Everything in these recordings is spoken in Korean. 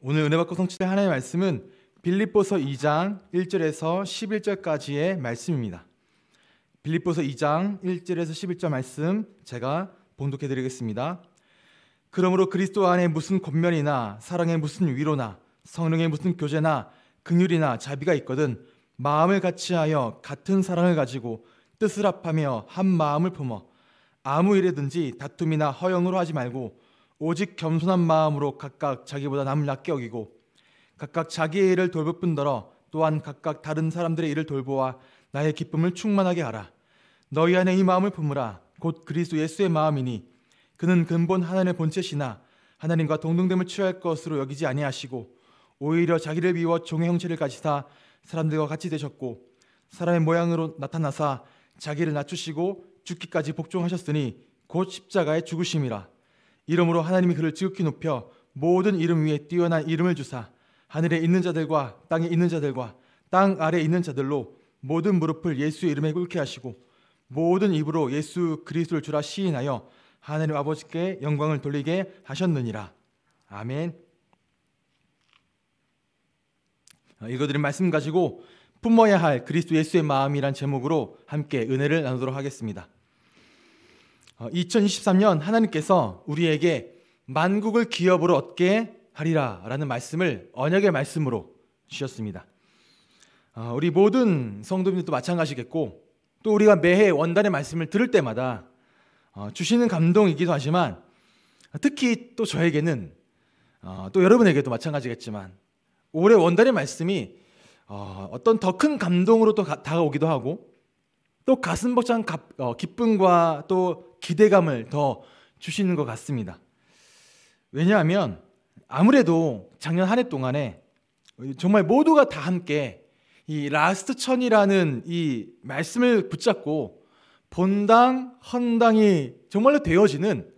오늘 은혜 받고 성취될 하나님의 말씀은 빌립보서 2장 1절에서 11절까지의 말씀입니다. 빌립보서 2장 1절에서 11절 말씀 제가 봉독해 드리겠습니다. 그러므로 그리스도 안에 무슨 권면이나 사랑의 무슨 위로나 성령의 무슨 교제나 긍휼이나 자비가 있거든 마음을 같이하여 같은 사랑을 가지고 뜻을 합하며 한 마음을 품어 아무 일에든지 다툼이나 허영으로 하지 말고 오직 겸손한 마음으로 각각 자기보다 남을 낮게 여기고 각각 자기의 일을 돌볼 뿐더러 또한 각각 다른 사람들의 일을 돌보아 나의 기쁨을 충만하게 하라. 너희 안에 이 마음을 품으라. 곧 그리스도 예수의 마음이니 그는 근본 하나님의 본체시나 하나님과 동등됨을 취할 것으로 여기지 아니하시고 오히려 자기를 비워 종의 형체를 가지사 사람들과 같이 되셨고 사람의 모양으로 나타나사 자기를 낮추시고 죽기까지 복종하셨으니 곧 십자가의 죽으심이라. 이름으로 하나님이 그를 지극히 높여 모든 이름 위에 뛰어난 이름을 주사 하늘에 있는 자들과 땅에 있는 자들과 땅 아래 있는 자들로 모든 무릎을 예수의 이름에 꿇게 하시고 모든 입으로 예수 그리스도를 주라 시인하여 하나님 아버지께 영광을 돌리게 하셨느니라. 아멘. 어, 읽어드린 말씀 가지고 품어야 할 그리스도 예수의 마음이란 제목으로 함께 은혜를 나누도록 하겠습니다. 2023년 어, 하나님께서 우리에게 만국을 기업으로 얻게 하리라 라는 말씀을 언약의 말씀으로 주셨습니다. 어, 우리 모든 성도님들도 마찬가지겠고 또 우리가 매해 원단의 말씀을 들을 때마다 어, 주시는 감동이기도 하지만 특히 또 저에게는 또 여러분에게도 마찬가지겠지만 올해 원단의 말씀이 어떤 더 큰 감동으로 또 다가오기도 하고 또 가슴 벅찬 어, 기쁨과 또 기대감을 더 주시는 것 같습니다. 왜냐하면 아무래도 작년 한 해 동안에 정말 모두가 다 함께 이 라스트 천이라는 이 말씀을 붙잡고 본당 헌당이 정말로 되어지는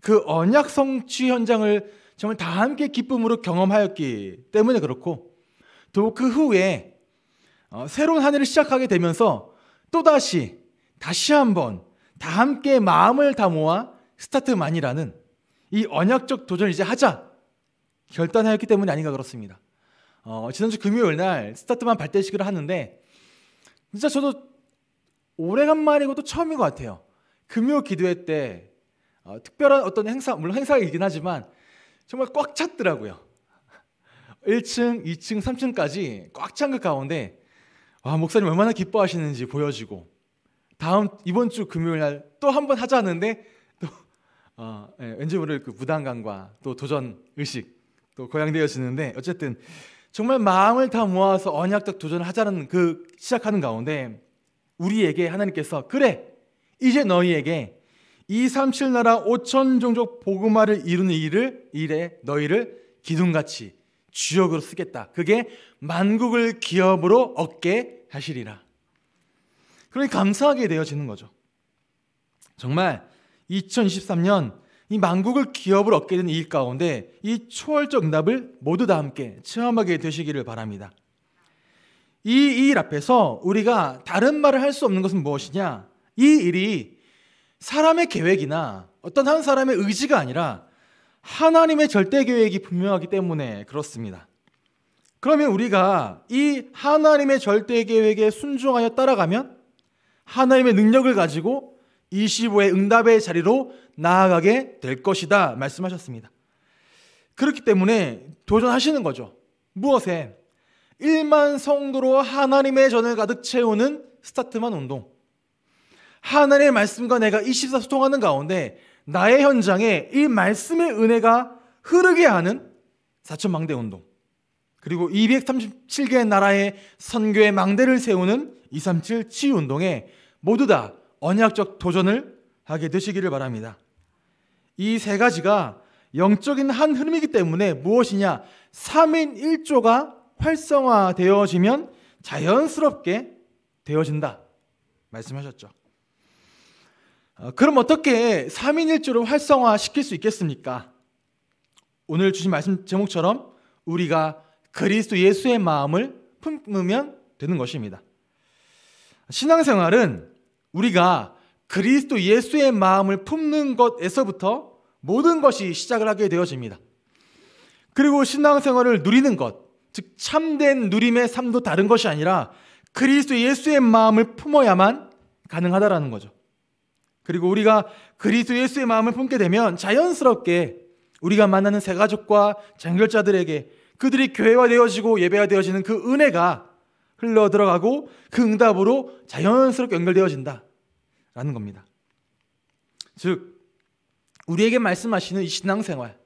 그 언약 성취 현장을 정말 다 함께 기쁨으로 경험하였기 때문에 그렇고 또 그 후에 어, 새로운 한 해를 시작하게 되면서 또다시 다시 한번 다 함께 마음을 다 모아 스타트만이라는 이 언약적 도전을 이제 하자 결단하였기 때문이 아닌가 그렇습니다. 어, 지난주 금요일 날 스타트만 발대식을 하는데 진짜 저도 오래간만이고 또 처음인 것 같아요. 금요 기도회 때 어, 특별한 어떤 행사 물론 행사이긴 하지만 정말 꽉 찼더라고요. 1층, 2층, 3층까지 꽉 찬 그 가운데 아, 목사님 얼마나 기뻐하시는지 보여주고 다음 이번 주 금요일 날 또 한 번 하자는데 또 어, 예, 왠지 모를 그 부담감과 또 도전 의식 또 고양되어지는데 어쨌든 정말 마음을 다 모아서 언약적 도전을 하자는 그 시작하는 가운데 우리에게 하나님께서 그래 이제 너희에게 이 삼칠 나라 오천 종족 복음화를 이루는 일을 일에 너희를 기둥같이 주역으로 쓰겠다. 그게 만국을 기업으로 얻게 하시리라. 그러니 감사하게 되어지는 거죠. 정말 2023년 이 만국을 기업으로 얻게 된 일 가운데 이 초월적 응답을 모두 다 함께 체험하게 되시기를 바랍니다. 이 일 앞에서 우리가 다른 말을 할 수 없는 것은 무엇이냐? 이 일이 사람의 계획이나 어떤 한 사람의 의지가 아니라 하나님의 절대 계획이 분명하기 때문에 그렇습니다. 그러면 우리가 이 하나님의 절대 계획에 순종하여 따라가면 하나님의 능력을 가지고 25의 응답의 자리로 나아가게 될 것이다 말씀하셨습니다. 그렇기 때문에 도전하시는 거죠. 무엇에? 1만 성도로 하나님의 전을 가득 채우는 스타트만 운동. 하나님의 말씀과 내가 24소통하는 가운데 나의 현장에 이 말씀의 은혜가 흐르게 하는 사천 망대 운동 그리고 2 3 7개 나라의 선교의 망대를 세우는 237 치유 운동에 모두 다 언약적 도전을 하게 되시기를 바랍니다. 이 세 가지가 영적인 한 흐름이기 때문에 무엇이냐? 3인 1조가 활성화되어지면 자연스럽게 되어진다. 말씀하셨죠. 어, 그럼 어떻게 3인일조를 활성화시킬 수 있겠습니까? 오늘 주신 말씀 제목처럼 우리가 그리스도 예수의 마음을 품으면 되는 것입니다. 신앙생활은 우리가 그리스도 예수의 마음을 품는 것에서부터 모든 것이 시작을 하게 되어집니다. 그리고 신앙생활을 누리는 것, 즉 참된 누림의 삶도 다른 것이 아니라 그리스도 예수의 마음을 품어야만 가능하다라는 거죠. 그리고 우리가 그리스도 예수의 마음을 품게 되면 자연스럽게 우리가 만나는 새가족과 장결자들에게 그들이 교회화 되어지고 예배화 되어지는 그 은혜가 흘러 들어가고 그 응답으로 자연스럽게 연결되어진다. 라는 겁니다. 즉, 우리에게 말씀하시는 이 신앙생활,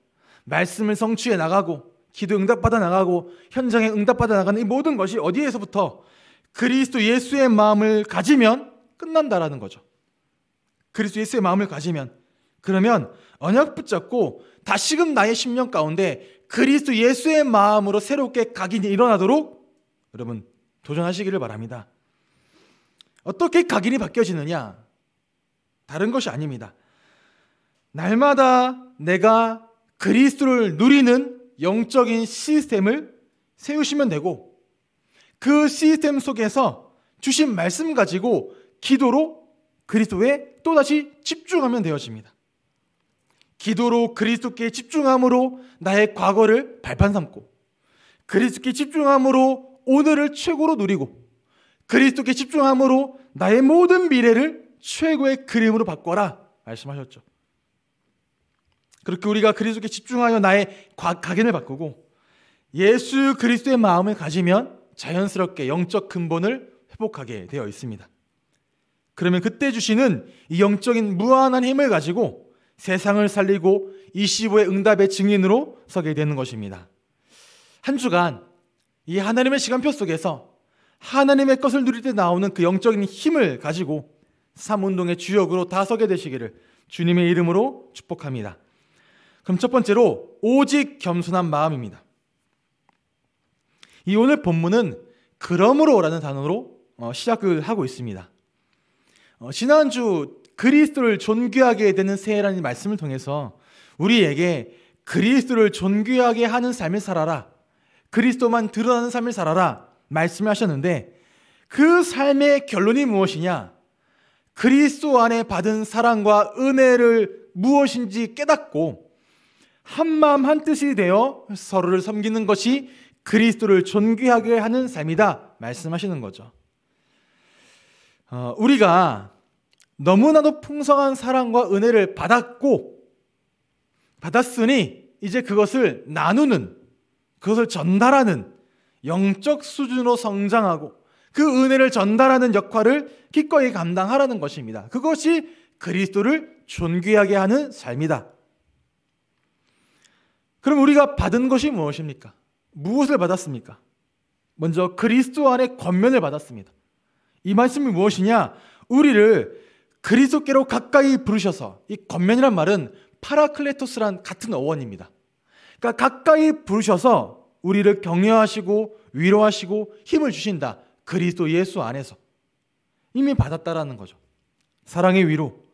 말씀을 성취해 나가고, 기도 응답받아 나가고, 현장에 응답받아 나가는 이 모든 것이 어디에서부터 그리스도 예수의 마음을 가지면 끝난다라는 거죠. 그리스도 예수의 마음을 가지면 그러면 언약 붙잡고 다시금 나의 10년 가운데 그리스도 예수의 마음으로 새롭게 각인이 일어나도록 여러분 도전하시기를 바랍니다. 어떻게 각인이 바뀌어지느냐? 다른 것이 아닙니다. 날마다 내가 그리스도를 누리는 영적인 시스템을 세우시면 되고 그 시스템 속에서 주신 말씀 가지고 기도로 그리스도에 또다시 집중하면 되어집니다. 기도로 그리스도께 집중함으로 나의 과거를 발판 삼고 그리스도께 집중함으로 오늘을 최고로 누리고 그리스도께 집중함으로 나의 모든 미래를 최고의 그림으로 바꿔라 말씀하셨죠. 그렇게 우리가 그리스도께 집중하여 나의 각인을 바꾸고 예수 그리스도의 마음을 가지면 자연스럽게 영적 근본을 회복하게 되어 있습니다. 그러면 그때 주시는 이 영적인 무한한 힘을 가지고 세상을 살리고 25의 응답의 증인으로 서게 되는 것입니다. 한 주간 이 하나님의 시간표 속에서 하나님의 것을 누릴 때 나오는 그 영적인 힘을 가지고 삼운동의 주역으로 다 서게 되시기를 주님의 이름으로 축복합니다. 그럼 첫 번째로 오직 겸손한 마음입니다. 이 오늘 본문은 그러므로라는 단어로 어, 시작을 하고 있습니다. 어, 지난주 그리스도를 존귀하게 되는 새해라는 말씀을 통해서 우리에게 그리스도를 존귀하게 하는 삶을 살아라. 그리스도만 드러나는 삶을 살아라. 말씀을 하셨는데 그 삶의 결론이 무엇이냐? 그리스도 안에 받은 사랑과 은혜를 무엇인지 깨닫고 한마음 한뜻이 되어 서로를 섬기는 것이 그리스도를 존귀하게 하는 삶이다 말씀하시는 거죠. 어, 우리가 너무나도 풍성한 사랑과 은혜를 받았고 받았으니 이제 그것을 나누는 그것을 전달하는 영적 수준으로 성장하고 그 은혜를 전달하는 역할을 기꺼이 감당하라는 것입니다. 그것이 그리스도를 존귀하게 하는 삶이다. 그럼 우리가 받은 것이 무엇입니까? 무엇을 받았습니까? 먼저 그리스도 안의 권면을 받았습니다. 이 말씀이 무엇이냐? 우리를 그리스도께로 가까이 부르셔서 이 겉면이란 말은 파라클레토스란 같은 어원입니다. 그러니까 가까이 부르셔서 우리를 격려하시고 위로하시고 힘을 주신다. 그리스도 예수 안에서 이미 받았다라는 거죠. 사랑의 위로.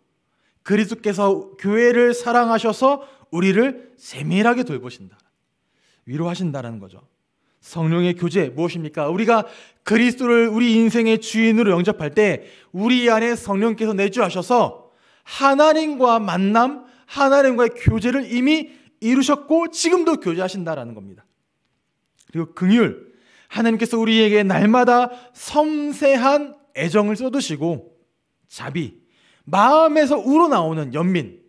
그리스도께서 교회를 사랑하셔서 우리를 세밀하게 돌보신다. 위로하신다라는 거죠. 성령의 교제 무엇입니까? 우리가 그리스도를 우리 인생의 주인으로 영접할 때 우리 안에 성령께서 내주하셔서 하나님과 만남, 하나님과의 교제를 이미 이루셨고 지금도 교제하신다라는 겁니다. 그리고 긍휼 하나님께서 우리에게 날마다 섬세한 애정을 쏟으시고 자비 마음에서 우러나오는 연민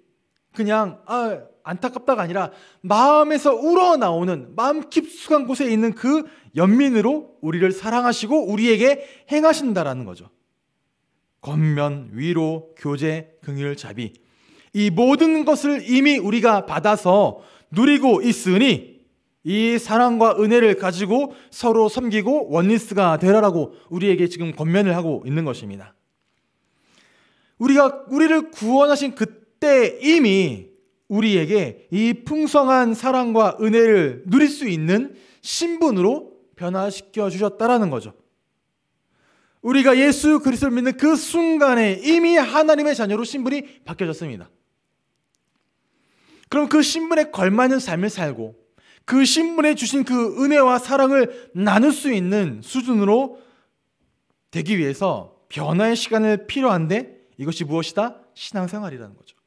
그냥 아 안타깝다가 아니라 마음에서 우러나오는 마음 깊숙한 곳에 있는 그 연민으로 우리를 사랑하시고 우리에게 행하신다라는 거죠. 건면, 위로, 교제, 긍휼, 자비. 이 모든 것을 이미 우리가 받아서 누리고 있으니 이 사랑과 은혜를 가지고 서로 섬기고 원리스가 되라라고 우리에게 지금 건면을 하고 있는 것입니다. 우리가 우리를 구원하신 그때 이미 우리에게 이 풍성한 사랑과 은혜를 누릴 수 있는 신분으로 변화시켜 주셨다라는 거죠. 우리가 예수 그리스도를 믿는 그 순간에 이미 하나님의 자녀로 신분이 바뀌어졌습니다. 그럼 그 신분에 걸맞는 삶을 살고 그 신분에 주신 그 은혜와 사랑을 나눌 수 있는 수준으로 되기 위해서 변화의 시간을 필요한데 이것이 무엇이다? 신앙생활이라는 거죠.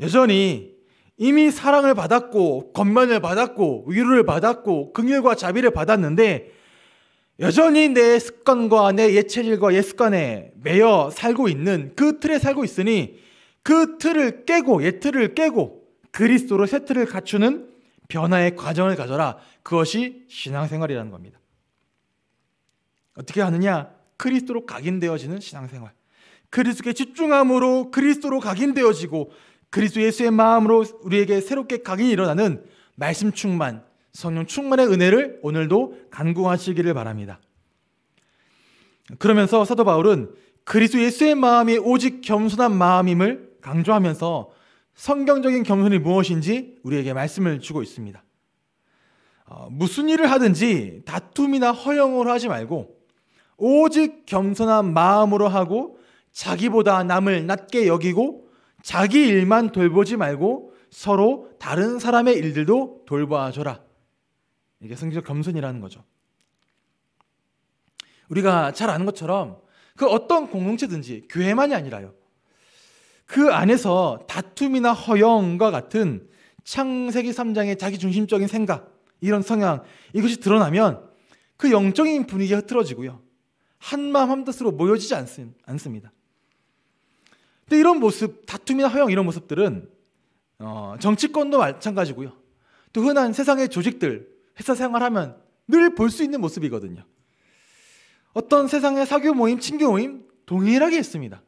여전히 이미 사랑을 받았고 권면을 받았고 위로를 받았고 긍휼과 자비를 받았는데 여전히 내 습관과 내 예체질과 예습관에 매여 살고 있는 그 틀에 살고 있으니 그 틀을 깨고 예틀을 깨고 그리스도로 새 틀을 갖추는 변화의 과정을 가져라. 그것이 신앙생활이라는 겁니다. 어떻게 하느냐? 그리스도로 각인되어지는 신앙생활. 그리스도께 집중함으로 그리스도로 각인되어지고 그리스도 예수의 마음으로 우리에게 새롭게 각인이 일어나는 말씀 충만, 성령 충만의 은혜를 오늘도 간구하시기를 바랍니다. 그러면서 사도 바울은 그리스도 예수의 마음이 오직 겸손한 마음임을 강조하면서 성경적인 겸손이 무엇인지 우리에게 말씀을 주고 있습니다. 어, 무슨 일을 하든지 다툼이나 허영으로 하지 말고 오직 겸손한 마음으로 하고 자기보다 남을 낮게 여기고 자기 일만 돌보지 말고 서로 다른 사람의 일들도 돌봐줘라. 이게 성경적 겸손이라는 거죠. 우리가 잘 아는 것처럼 그 어떤 공동체든지 교회만이 아니라요. 그 안에서 다툼이나 허영과 같은 창세기 3장의 자기중심적인 생각, 이런 성향, 이것이 드러나면 그 영적인 분위기가 흐트러지고요. 한마음 한뜻으로 모여지지 않습니다. 근데 이런 모습, 다툼이나 허영 이런 모습들은 어, 정치권도 마찬가지고요. 또 흔한 세상의 조직들, 회사 생활하면 늘 볼 수 있는 모습이거든요. 어떤 세상의 사교 모임, 친교 모임 동일하게 있습니다.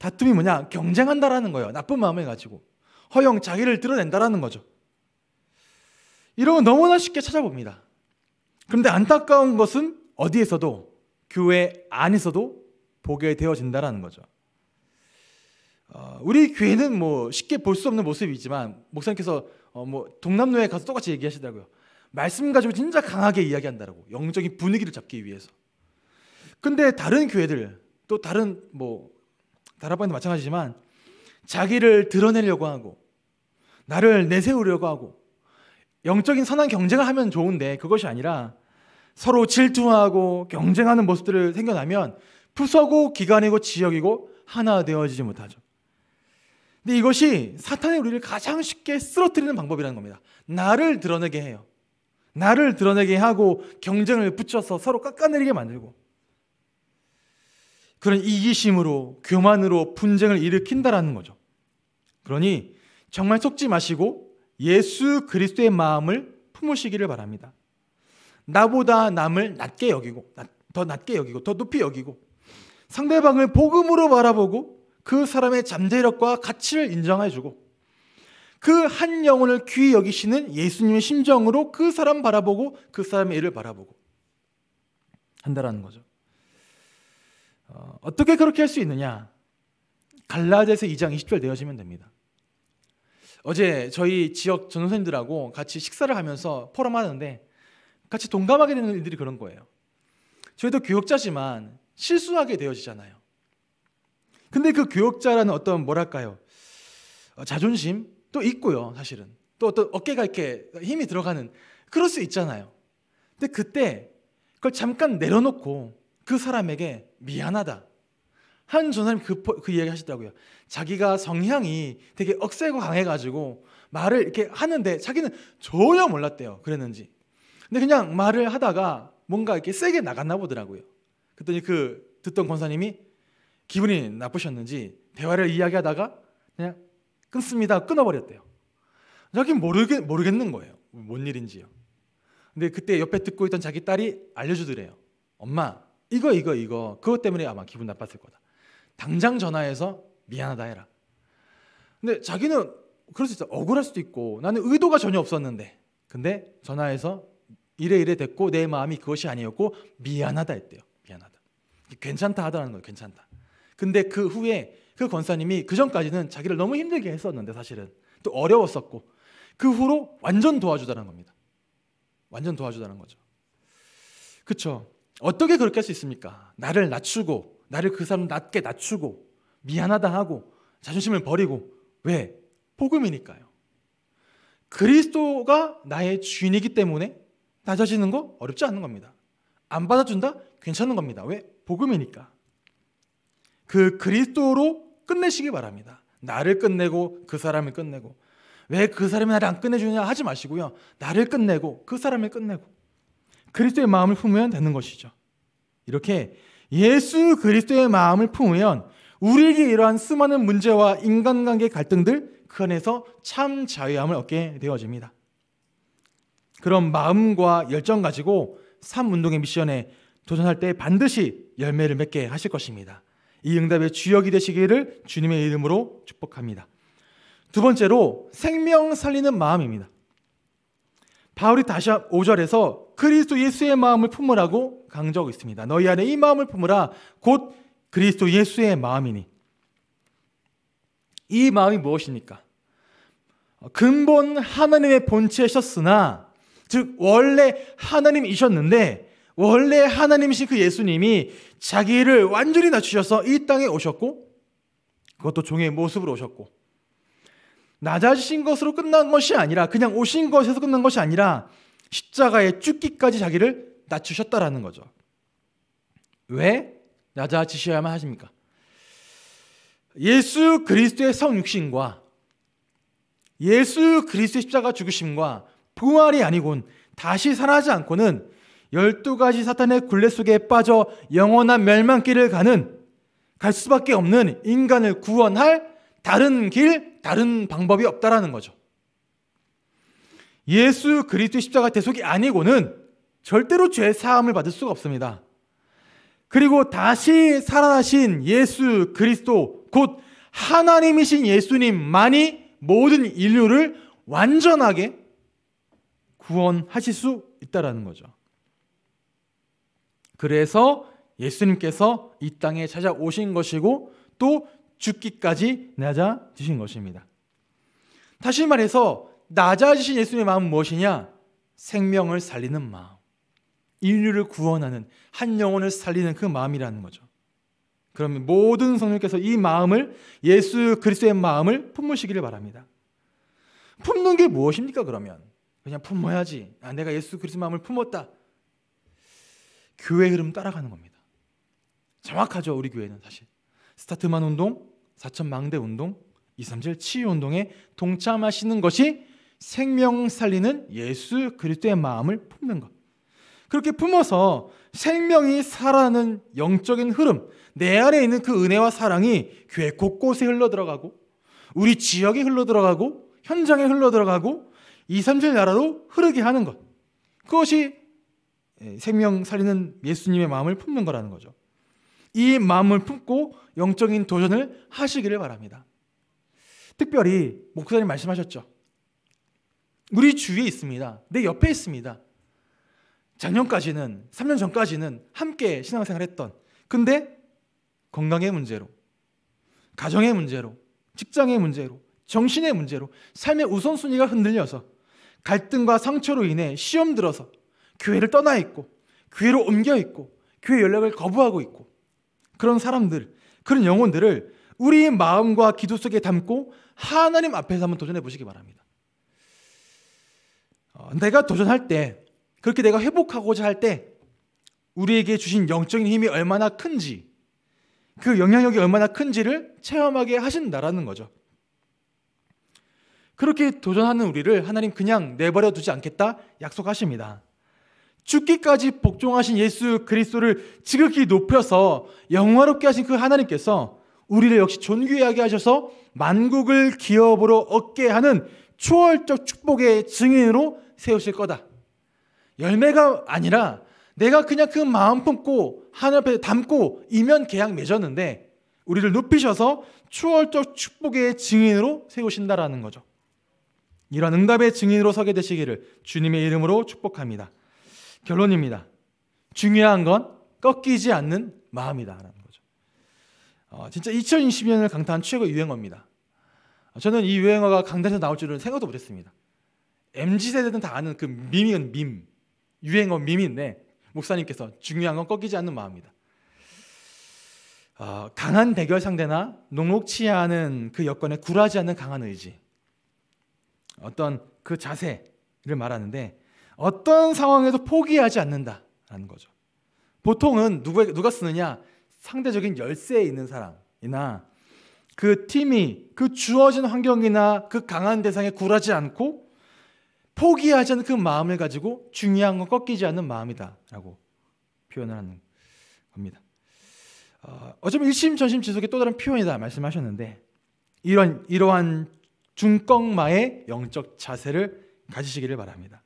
다툼이 뭐냐? 경쟁한다라는 거예요. 나쁜 마음을 가지고. 허영 자기를 드러낸다라는 거죠. 이런 거 너무나 쉽게 찾아봅니다. 그런데 안타까운 것은 어디에서도 교회 안에서도 보게 되어진다라는 거죠. 어, 우리 교회는 뭐 쉽게 볼 수 없는 모습이지만 목사님께서 어, 뭐 동남로에 가서 똑같이 얘기하시더라고요. 말씀 가지고 진짜 강하게 이야기한다라고 영적인 분위기를 잡기 위해서. 근데 다른 교회들 또 다른 뭐 다락방도 마찬가지지만 자기를 드러내려고 하고 나를 내세우려고 하고 영적인 선한 경쟁을 하면 좋은데 그것이 아니라 서로 질투하고 경쟁하는 모습들을 생겨나면 부서고 기관이고 지역이고 하나 되어지지 못하죠. 근데 이것이 사탄의 우리를 가장 쉽게 쓰러뜨리는 방법이라는 겁니다. 나를 드러내게 해요. 나를 드러내게 하고 경쟁을 붙여서 서로 깎아내리게 만들고 그런 이기심으로 교만으로 분쟁을 일으킨다라는 거죠. 그러니 정말 속지 마시고 예수 그리스도의 마음을 품으시기를 바랍니다. 나보다 남을 낮게 여기고 더 낮게 여기고 더 높이 여기고 상대방을 복음으로 바라보고 그 사람의 잠재력과 가치를 인정해주고 그 한 영혼을 귀히 여기시는 예수님의 심정으로 그 사람 바라보고 그 사람의 일을 바라보고 한다라는 거죠. 어, 어떻게 그렇게 할 수 있느냐? 갈라디아서 2장 20절 내어지면 됩니다. 어제 저희 지역 전선생님들하고 같이 식사를 하면서 포럼하는데 같이 동감하게 되는 일들이 그런 거예요. 저희도 교역자지만 실수하게 되어지잖아요. 근데 그 교역자라는 어떤 뭐랄까요? 어, 자존심 또 있고요, 사실은. 또 어떤 어깨가 이렇게 힘이 들어가는 그럴 수 있잖아요. 근데 그때 그걸 잠깐 내려놓고 그 사람에게 미안하다. 한 전사님 그, 그 이야기 하셨다고요 자기가 성향이 되게 억세고 강해가지고 말을 이렇게 하는데 자기는 전혀 몰랐대요. 그랬는지. 근데 그냥 말을 하다가 뭔가 이렇게 세게 나갔나 보더라고요. 그랬더니 그 듣던 권사님이 기분이 나쁘셨는지 대화를 이야기하다가 그냥 끊습니다. 끊어버렸대요. 자기 모르겠, 모르겠는 거예요. 뭔 일인지요. 근데 그때 옆에 듣고 있던 자기 딸이 알려주더래요. 엄마, 이거, 이거, 이거. 그것 때문에 아마 기분 나빴을 거다. 당장 전화해서 미안하다 해라. 근데 자기는 그럴 수 있어. 억울할 수도 있고 나는 의도가 전혀 없었는데. 근데 전화해서 이래 이래 됐고 내 마음이 그것이 아니었고 미안하다 했대요. 미안하다. 괜찮다 하더라는 거예요. 괜찮다. 근데 그 후에 그 권사님이 그 전까지는 자기를 너무 힘들게 했었는데 사실은 또 어려웠었고 그 후로 완전 도와주자는 겁니다. 완전 도와주자는 거죠. 그렇죠. 어떻게 그렇게 할 수 있습니까? 나를 낮추고 나를 그 사람 낮게 낮추고 미안하다 하고 자존심을 버리고 왜 복음이니까요. 그리스도가 나의 주인이기 때문에 낮아지는 거 어렵지 않은 겁니다. 안 받아준다 괜찮은 겁니다. 왜 복음이니까. 그 그리스도로 끝내시기 바랍니다. 나를 끝내고 그 사람을 끝내고 왜 그 사람이 나를 안 끝내주냐 하지 마시고요. 나를 끝내고 그 사람을 끝내고 그리스도의 마음을 품으면 되는 것이죠. 이렇게 예수 그리스도의 마음을 품으면 우리에게 이러한 수많은 문제와 인간관계 갈등들 그 안에서 참 자유함을 얻게 되어집니다. 그런 마음과 열정 가지고 삶 운동의 미션에 도전할 때 반드시 열매를 맺게 하실 것입니다. 이 응답의 주역이 되시기를 주님의 이름으로 축복합니다. 두 번째로 생명 살리는 마음입니다. 바울이 다시 5절에서 그리스도 예수의 마음을 품으라고 강조하고 있습니다. 너희 안에 이 마음을 품으라 곧 그리스도 예수의 마음이니. 이 마음이 무엇입니까? 근본 하나님의 본체셨으나 즉 원래 하나님이셨는데 원래 하나님이신 그 예수님이 자기를 완전히 낮추셔서 이 땅에 오셨고 그것도 종의 모습으로 오셨고 낮아지신 것으로 끝난 것이 아니라 그냥 오신 것에서 끝난 것이 아니라 십자가에 죽기까지 자기를 낮추셨다라는 거죠. 왜 낮아지셔야만 하십니까? 예수 그리스도의 성육신과 예수 그리스도의 십자가 죽으심과 부활이 아니곤 다시 살아나지 않고는 열두 가지 사탄의 굴레 속에 빠져 영원한 멸망길을 가는 갈 수밖에 없는 인간을 구원할 다른 길, 다른 방법이 없다라는 거죠. 예수 그리스도 십자가 대속이 아니고는 절대로 죄 사함을 받을 수가 없습니다. 그리고 다시 살아나신 예수 그리스도 곧 하나님이신 예수님만이 모든 인류를 완전하게 구원하실 수 있다라는 거죠. 그래서 예수님께서 이 땅에 찾아오신 것이고 또 죽기까지 낮아지신 것입니다. 다시 말해서 낮아지신 예수님의 마음은 무엇이냐? 생명을 살리는 마음. 인류를 구원하는 한 영혼을 살리는 그 마음이라는 거죠. 그러면 모든 성령께서 이 마음을 예수 그리스도의 마음을 품으시기를 바랍니다. 품는 게 무엇입니까? 그러면 그냥 품어야지. 아, 내가 예수 그리스도 마음을 품었다. 교회 흐름 따라가는 겁니다. 정확하죠, 우리 교회는 사실. 스타트만 운동, 사천 망대 운동, 237 치유 운동에 동참하시는 것이 생명 살리는 예수 그리스도의 마음을 품는 것. 그렇게 품어서 생명이 살아나는 영적인 흐름, 내 안에 있는 그 은혜와 사랑이 교회 곳곳에 흘러 들어가고 우리 지역에 흘러 들어가고 현장에 흘러 들어가고 237 나라로 흐르게 하는 것. 그것이 예, 생명 살리는 예수님의 마음을 품는 거라는 거죠. 이 마음을 품고 영적인 도전을 하시기를 바랍니다. 특별히 목사님 말씀하셨죠. 우리 주위에 있습니다. 내 옆에 있습니다. 작년까지는 3년 전까지는 함께 신앙생활 했던 근데 건강의 문제로 가정의 문제로 직장의 문제로 정신의 문제로 삶의 우선순위가 흔들려서 갈등과 상처로 인해 시험 들어서 교회를 떠나 있고 교회로 옮겨 있고 교회 연락을 거부하고 있고 그런 사람들, 그런 영혼들을 우리 마음과 기도 속에 담고 하나님 앞에서 한번 도전해 보시기 바랍니다. 어, 내가 도전할 때, 그렇게 내가 회복하고자 할 때, 우리에게 주신 영적인 힘이 얼마나 큰지, 그 영향력이 얼마나 큰지를 체험하게 하신다라는 거죠. 그렇게 도전하는 우리를 하나님 그냥 내버려 두지 않겠다 약속하십니다. 죽기까지 복종하신 예수 그리스도를 지극히 높여서 영화롭게 하신 그 하나님께서 우리를 역시 존귀하게 하셔서 만국을 기업으로 얻게 하는 초월적 축복의 증인으로 세우실 거다. 열매가 아니라 내가 그냥 그 마음 품고 하늘 앞에 담고 이면 계약 맺었는데 우리를 높이셔서 초월적 축복의 증인으로 세우신다라는 거죠. 이런 응답의 증인으로 서게 되시기를 주님의 이름으로 축복합니다. 결론입니다. 중요한 건 꺾이지 않는 마음이다라는 거죠. 어, 진짜 2020년을 강타한 최고 유행어입니다. 어, 저는 이 유행어가 강단에서 나올 줄은 생각도 못했습니다. mz 세대는 다 아는 그 밈이건 밈, 유행어 밈인데 목사님께서 중요한 건 꺾이지 않는 마음이다. 어, 강한 대결 상대나 녹록치 않은 그 여건에 굴하지 않는 강한 의지, 어떤 그 자세를 말하는데 어떤 상황에도 포기하지 않는다라는 거죠. 보통은 누구 누가 쓰느냐? 상대적인 열세에 있는 사람이나 그 팀이 그 주어진 환경이나 그 강한 대상에 굴하지 않고 포기하지 않는 그 마음을 가지고 중요한 건 꺾이지 않는 마음이다라고 표현을 하는 겁니다. 어, 어쩌면 일심전심 지속의 또 다른 표현이다 말씀하셨는데 이런 이러한 중꺾마의 영적 자세를 가지시기를 바랍니다.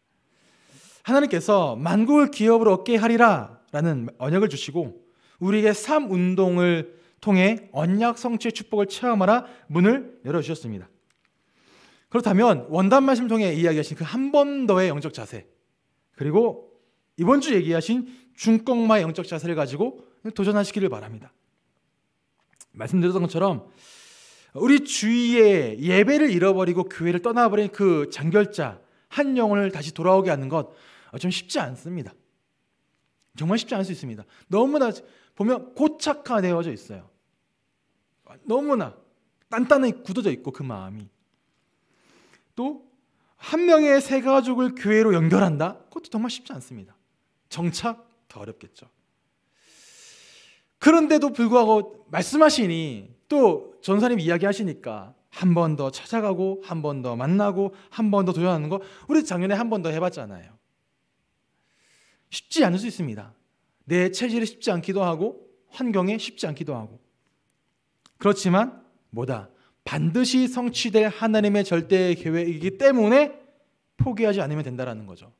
하나님께서 만국을 기업으로 얻게 하리라 라는 언약을 주시고 우리에게 삶 운동을 통해 언약 성취의 축복을 체험하라 문을 열어주셨습니다. 그렇다면 원단 말씀 통해 이야기하신 그 한 번 더의 영적 자세 그리고 이번 주 얘기하신 중꺾마의 영적 자세를 가지고 도전하시기를 바랍니다. 말씀드렸던 것처럼 우리 주위에 예배를 잃어버리고 교회를 떠나버린 그 장결자 한 영혼을 다시 돌아오게 하는 것좀 아, 쉽지 않습니다. 정말 쉽지 않을 수 있습니다. 너무나 보면 고착화되어져 있어요. 너무나 단단히 굳어져 있고 그 마음이. 또 한 명의 세 가족을 교회로 연결한다? 그것도 정말 쉽지 않습니다. 정착 더 어렵겠죠. 그런데도 불구하고 말씀하시니 또 전사님 이야기하시니까 한 번 더 찾아가고 한 번 더 만나고 한 번 더 도전하는 거 우리 작년에 한 번 더 해봤잖아요. 쉽지 않을 수 있습니다. 내체질이 쉽지 않기도 하고 환경에 쉽지 않기도 하고. 그렇지만 뭐다? 반드시 성취될 하나님의 절대 계획이기 때문에 포기하지 않으면 된다라는 거죠.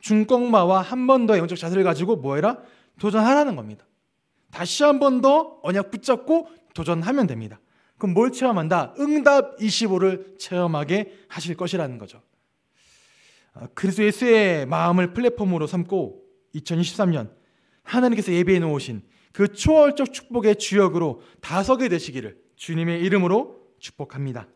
중꺾마와 한 번 더 영적 자세를 가지고 뭐해라? 도전하라는 겁니다. 다시 한 번 더 언약 붙잡고 도전하면 됩니다. 그럼 뭘 체험한다? 응답 25를 체험하게 하실 것이라는 거죠. 아, 그리스도 예수의 마음을 플랫폼으로 삼고 2023년 하나님께서 예배해 놓으신 그 초월적 축복의 주역으로 다서게 되시기를 주님의 이름으로 축복합니다.